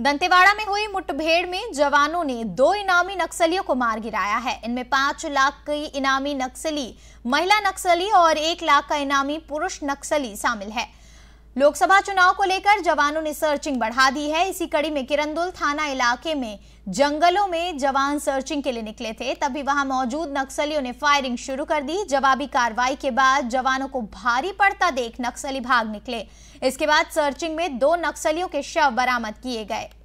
दंतेवाड़ा में हुई मुठभेड़ में जवानों ने दो इनामी नक्सलियों को मार गिराया है इनमें पांच लाख की इनामी नक्सली महिला नक्सली और एक लाख का इनामी पुरुष नक्सली शामिल है लोकसभा चुनाव को लेकर जवानों ने सर्चिंग बढ़ा दी है इसी कड़ी में किरंदुल थाना इलाके में जंगलों में जवान सर्चिंग के लिए निकले थे तभी वहां मौजूद नक्सलियों ने फायरिंग शुरू कर दी जवाबी कार्रवाई के बाद जवानों को भारी पड़ता देख नक्सली भाग निकले इसके बाद सर्चिंग में दो नक्सलियों के शव बरामद किए गए